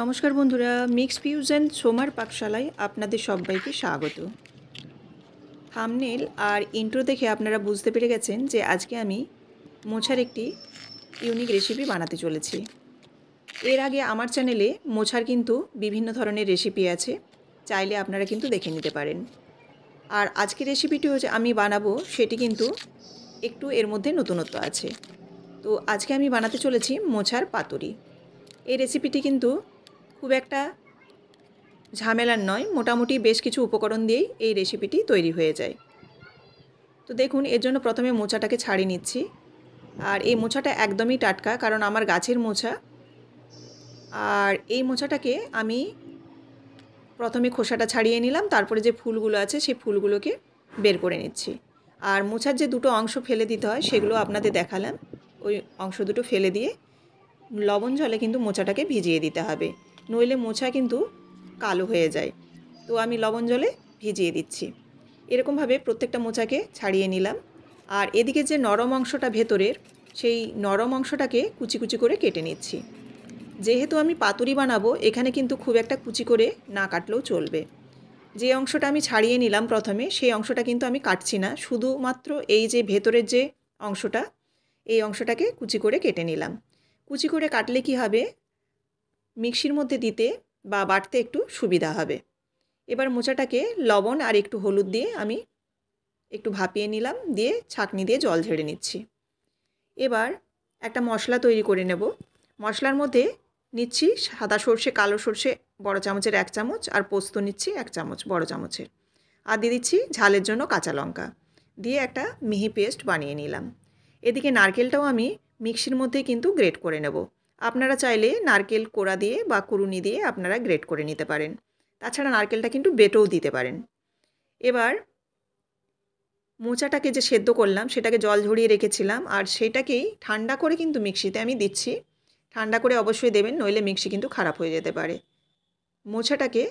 নমস্কার বন্ধুরা mix and সোমার পাকশালায় আপনাদের সবাইকে স্বাগত থামনেল আর ইন্ট্রো দেখে আপনারা বুঝতে পেরে গেছেন যে আজকে আমি মোছার একটি ইউনিক রেসিপি বানাতে চলেছি এর আগে আমার চ্যানেলে মোছার কিন্তু বিভিন্ন ধরনের রেসিপি আছে চাইলে আপনারা কিন্তু দেখে নিতে পারেন আর আজকে রেসিপিটিও যে আমি বানাবো সেটি কিন্তু একটু এর মধ্যে নতুনত্ব আছে তো আজকে আমি বানাতে চলেছি মোছার পাতুরি এই রেসিপিটি কিন্তু খুব একটা ঝামেলার নয় মোটামুটি বেশ কিছু উপকরণ দিয়েই এই রেসিপিটি তৈরি হয়ে যায় তো দেখুন এর জন্য প্রথমে মোচাটাকে ছাড়িয়ে নিচ্ছি আর এই মোচাটা একদমই টাটকা কারণ আমার গাছের মোচা আর এই মোচাটাকে আমি প্রথমে খোসাটা ছাড়িয়ে নিলাম তারপরে যে ফুলগুলো আছে সেই ফুলগুলোকে বের করে নিচ্ছি আর মোছার যে দুটো অংশ ফেলে দিতে হয় সেগুলো আপনাদের দেখালাম ওই অংশ দুটো ফেলে দিয়ে লবণ জলে কিন্তু মোচাটাকে ভিজিয়ে দিতে হবে নইলে মোছা কিন্তু কালো হয়ে যায় তো আমি লবণ জলে ভিজিয়ে দিচ্ছি এরকমভাবে প্রত্যেকটা মোছাকে ছাড়িয়ে নিলাম আর এদিকে যে নরম অংশটা ভেতরের সেই নরম অংশটাকে কুচি কুচি করে কেটে নিচ্ছি যেহেতু আমি পাতুরি বানাবো এখানে কিন্তু খুব একটা কুচি করে না কাটলেও চলবে যে অংশটা আমি ছাড়িয়ে নিলাম প্রথমে সেই অংশটা কিন্তু আমি কাটছি না শুধুমাত্র এই যে ভেতরের যে অংশটা এই অংশটাকে কুচি করে কেটে নিলাম কুচি করে কাটলে কি হবে মিক্সির মধ্যে দিতে বা বাটতে একটু সুবিধা হবে এবার মোচাটাকে লবণ আর একটু হলুদ দিয়ে আমি একটু ভাপিয়ে নিলাম দিয়ে ছাঁকনি দিয়ে জল ঝেড়ে নিচ্ছি এবার একটা মশলা তৈরি করে নেব মশলার মধ্যে নিচ্ছি সাদা সর্ষে কালো সর্ষে বড় চামচের এক চামচ আর পোস্ত নিচ্ছি এক চামচ বড় চামচের আর দিয়ে দিচ্ছি ঝালের জন্য কাঁচা লঙ্কা দিয়ে একটা মিহি পেস্ট বানিয়ে নিলাম এদিকে নারকেলটাও আমি মিক্সির মধ্যে কিন্তু গ্রেট করে নেব আপনারা চাইলে নারকেল কোড়া দিয়ে বা কুরুনি দিয়ে আপনারা গ্রেট করে নিতে পারেন তাছাড়া নারকেলটা কিন্তু বেটেও দিতে পারেন এবার মোচাটাকে যে সেদ্ধ করলাম সেটাকে জল ঝরিয়ে রেখেছিলাম আর সেটাকেই ঠান্ডা করে কিন্তু মিক্সিতে আমি দিচ্ছি ঠান্ডা করে অবশ্যই দেবেন নইলে মিক্সি কিন্তু খারাপ হয়ে যেতে পারে মোছাটাকে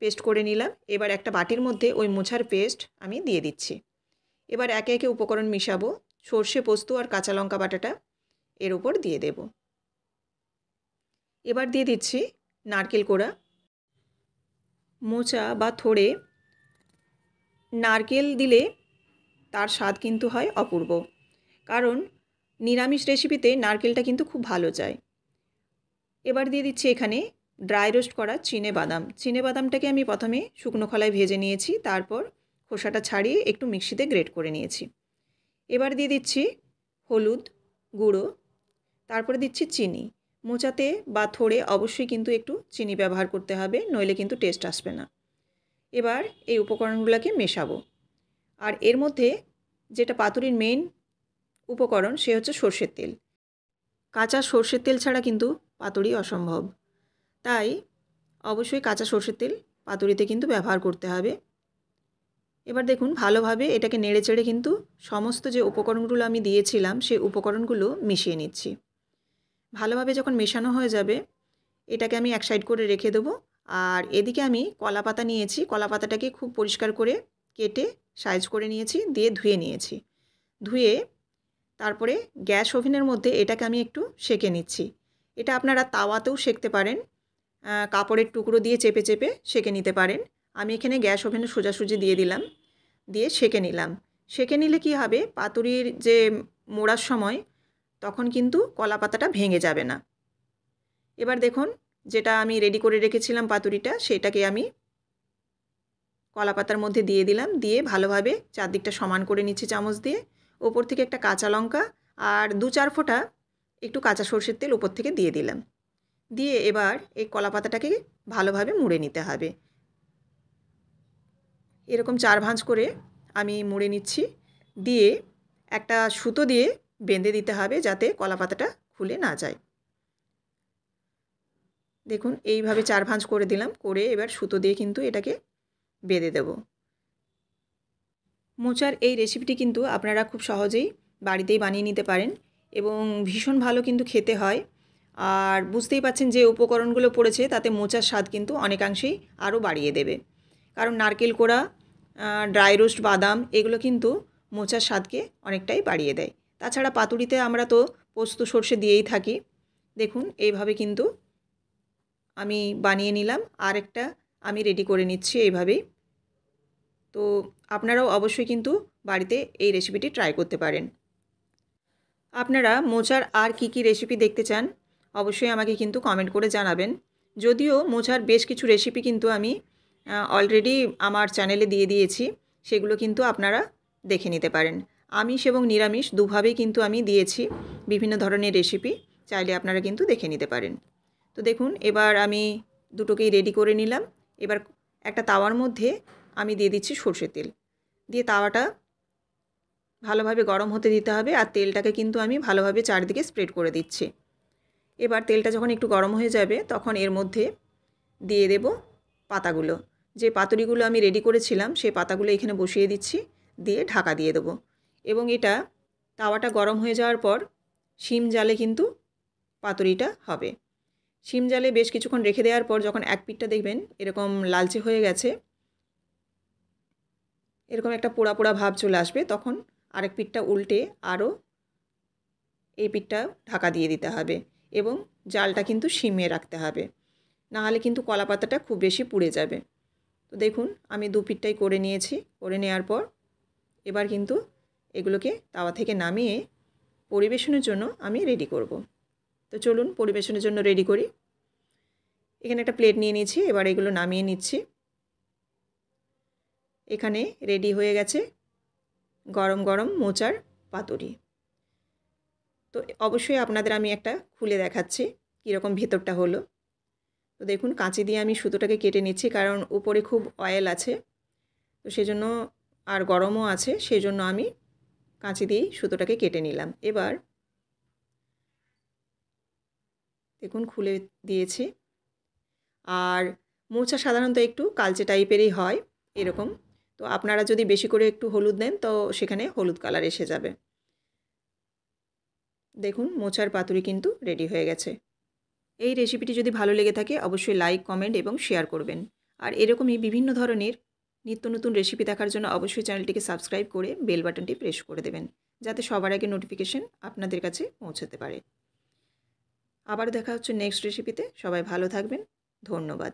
পেস্ট করে নিলাম এবার একটা বাটির মধ্যে ওই মোছার পেস্ট আমি দিয়ে দিচ্ছি এবার একে একে উপকরণ মিশাবো সর্ষে পোস্ত আর কাঁচা লঙ্কা বাটাটা এর ওপর দিয়ে দেব এবার দিয়ে দিচ্ছি নারকেল কোড়া মোচা বা থোড়ে নারকেল দিলে তার স্বাদ কিন্তু হয় অপূর্ব কারণ নিরামিষ রেসিপিতে নারকেলটা কিন্তু খুব ভালো যায় এবার দিয়ে দিচ্ছি এখানে ড্রাই রোস্ট করা চিনে বাদাম চিনে বাদামটাকে আমি প্রথমে শুকনো খলায় ভেজে নিয়েছি তারপর খোসাটা ছাড়িয়ে একটু মিক্সিতে গ্রেট করে নিয়েছি এবার দিয়ে দিচ্ছি হলুদ গুঁড়ো তারপরে দিচ্ছি চিনি মোচাতে বা থোড়ে অবশ্যই কিন্তু একটু চিনি ব্যবহার করতে হবে নইলে কিন্তু টেস্ট আসবে না এবার এই উপকরণগুলোকে মেশাবো আর এর মধ্যে যেটা পাতুরির মেন উপকরণ সে হচ্ছে সর্ষের তেল কাঁচা সর্ষের তেল ছাড়া কিন্তু পাতুরি অসম্ভব তাই অবশ্যই কাঁচা সর্ষের তেল পাতুরিতে কিন্তু ব্যবহার করতে হবে এবার দেখুন ভালোভাবে এটাকে নেড়ে চেড়ে কিন্তু সমস্ত যে উপকরণগুলো আমি দিয়েছিলাম সেই উপকরণগুলো মিশিয়ে নিচ্ছি ভালোভাবে যখন মেশানো হয়ে যাবে এটাকে আমি এক সাইড করে রেখে দেবো আর এদিকে আমি কলা পাতা নিয়েছি কলা পাতাটাকে খুব পরিষ্কার করে কেটে সাইজ করে নিয়েছি দিয়ে ধুয়ে নিয়েছি ধুয়ে তারপরে গ্যাস ওভেনের মধ্যে এটাকে আমি একটু সেঁকে নিচ্ছি এটা আপনারা তাওয়াতেও সেঁকতে পারেন কাপড়ের টুকরো দিয়ে চেপে চেপে সেঁকে নিতে পারেন আমি এখানে গ্যাস ওভেনে সোজাসুজি দিয়ে দিলাম দিয়ে সেঁকে নিলাম সেঁকে নিলে কি হবে পাতুরির যে মোড়ার সময় তখন কিন্তু কলা পাতাটা ভেঙে যাবে না এবার দেখুন যেটা আমি রেডি করে রেখেছিলাম পাতুরিটা সেটাকে আমি কলা পাতার মধ্যে দিয়ে দিলাম দিয়ে ভালোভাবে চারদিকটা সমান করে নিচ্ছি চামচ দিয়ে ওপর থেকে একটা কাঁচা লঙ্কা আর দু চার ফোঁটা একটু কাঁচা সর্ষের তেল ওপর থেকে দিয়ে দিলাম দিয়ে এবার এই কলা পাতাটাকে ভালোভাবে মুড়ে নিতে হবে এরকম চার ভাঁজ করে আমি মুড়ে নিচ্ছি দিয়ে একটা সুতো দিয়ে বেঁধে দিতে হবে যাতে কলা পাতাটা খুলে না যায় দেখুন এইভাবে চার ভাঁজ করে দিলাম করে এবার সুতো দিয়ে কিন্তু এটাকে বেঁধে দেব মোচার এই রেসিপিটি কিন্তু আপনারা খুব সহজেই বাড়িতেই বানিয়ে নিতে পারেন এবং ভীষণ ভালো কিন্তু খেতে হয় আর বুঝতেই পাচ্ছেন যে উপকরণগুলো পড়েছে তাতে মোচার স্বাদ কিন্তু অনেকাংশেই আরও বাড়িয়ে দেবে কারণ নারকেল কোড়া ড্রাই রোস্ট বাদাম এগুলো কিন্তু মোচার স্বাদকে অনেকটাই বাড়িয়ে দেয় তাছাড়া পাতুরিতে আমরা তো পোস্ত সর্ষে দিয়েই থাকি দেখুন এইভাবে কিন্তু আমি বানিয়ে নিলাম আর একটা আমি রেডি করে নিচ্ছি এইভাবেই তো আপনারাও অবশ্যই কিন্তু বাড়িতে এই রেসিপিটি ট্রাই করতে পারেন আপনারা মোচার আর কি কি রেসিপি দেখতে চান অবশ্যই আমাকে কিন্তু কমেন্ট করে জানাবেন যদিও মোচার বেশ কিছু রেসিপি কিন্তু আমি অলরেডি আমার চ্যানেলে দিয়ে দিয়েছি সেগুলো কিন্তু আপনারা দেখে নিতে পারেন আমিষ এবং নিরামিষ দুভাবেই কিন্তু আমি দিয়েছি বিভিন্ন ধরনের রেসিপি চাইলে আপনারা কিন্তু দেখে নিতে পারেন তো দেখুন এবার আমি দুটোকেই রেডি করে নিলাম এবার একটা তাওয়ার মধ্যে আমি দিয়ে দিচ্ছি সর্ষের তেল দিয়ে তাওয়াটা ভালোভাবে গরম হতে দিতে হবে আর তেলটাকে কিন্তু আমি ভালোভাবে চারদিকে স্প্রেড করে দিচ্ছি এবার তেলটা যখন একটু গরম হয়ে যাবে তখন এর মধ্যে দিয়ে দেব পাতাগুলো যে পাতুরিগুলো আমি রেডি করেছিলাম সেই পাতাগুলো এখানে বসিয়ে দিচ্ছি দিয়ে ঢাকা দিয়ে দেবো এবং এটা তাওয়াটা গরম হয়ে যাওয়ার পর শিম জালে কিন্তু পাতুরিটা হবে শিম জালে বেশ কিছুক্ষণ রেখে দেওয়ার পর যখন এক পিঠটা দেখবেন এরকম লালচে হয়ে গেছে এরকম একটা পোড়া পোড়া ভাব চলে আসবে তখন আরেক পিঠটা উল্টে আরও এই পিঠটা ঢাকা দিয়ে দিতে হবে এবং জালটা কিন্তু শিমিয়ে রাখতে হবে নাহলে কিন্তু কলা পাতাটা খুব বেশি পুড়ে যাবে তো দেখুন আমি দু পিঠটাই করে নিয়েছি করে নেওয়ার পর এবার কিন্তু এগুলোকে তাওয়া থেকে নামিয়ে পরিবেশনের জন্য আমি রেডি করব। তো চলুন পরিবেশনের জন্য রেডি করি এখানে একটা প্লেট নিয়ে নিচ্ছি এবার এগুলো নামিয়ে নিচ্ছি এখানে রেডি হয়ে গেছে গরম গরম মোচার পাতুরি তো অবশ্যই আপনাদের আমি একটা খুলে দেখাচ্ছি কীরকম ভেতরটা হলো তো দেখুন কাঁচি দিয়ে আমি সুতোটাকে কেটে নিচ্ছি কারণ উপরে খুব অয়েল আছে তো সেজন্য আর গরমও আছে সেজন্য আমি কাঁচি দিয়েই সুতোটাকে কেটে নিলাম এবার দেখুন খুলে দিয়েছি আর মোচা সাধারণত একটু কালচে টাইপেরই হয় এরকম তো আপনারা যদি বেশি করে একটু হলুদ দেন তো সেখানে হলুদ কালার এসে যাবে দেখুন মোচার পাতুরি কিন্তু রেডি হয়ে গেছে এই রেসিপিটি যদি ভালো লেগে থাকে অবশ্যই লাইক কমেন্ট এবং শেয়ার করবেন আর এরকমই বিভিন্ন ধরনের নিত্য নতুন রেসিপি দেখার জন্য অবশ্যই চ্যানেলটিকে সাবস্ক্রাইব করে বেল বাটনটি প্রেস করে দেবেন যাতে সবার আগে নোটিফিকেশন আপনাদের কাছে পৌঁছাতে পারে আবার দেখা হচ্ছে নেক্সট রেসিপিতে সবাই ভালো থাকবেন ধন্যবাদ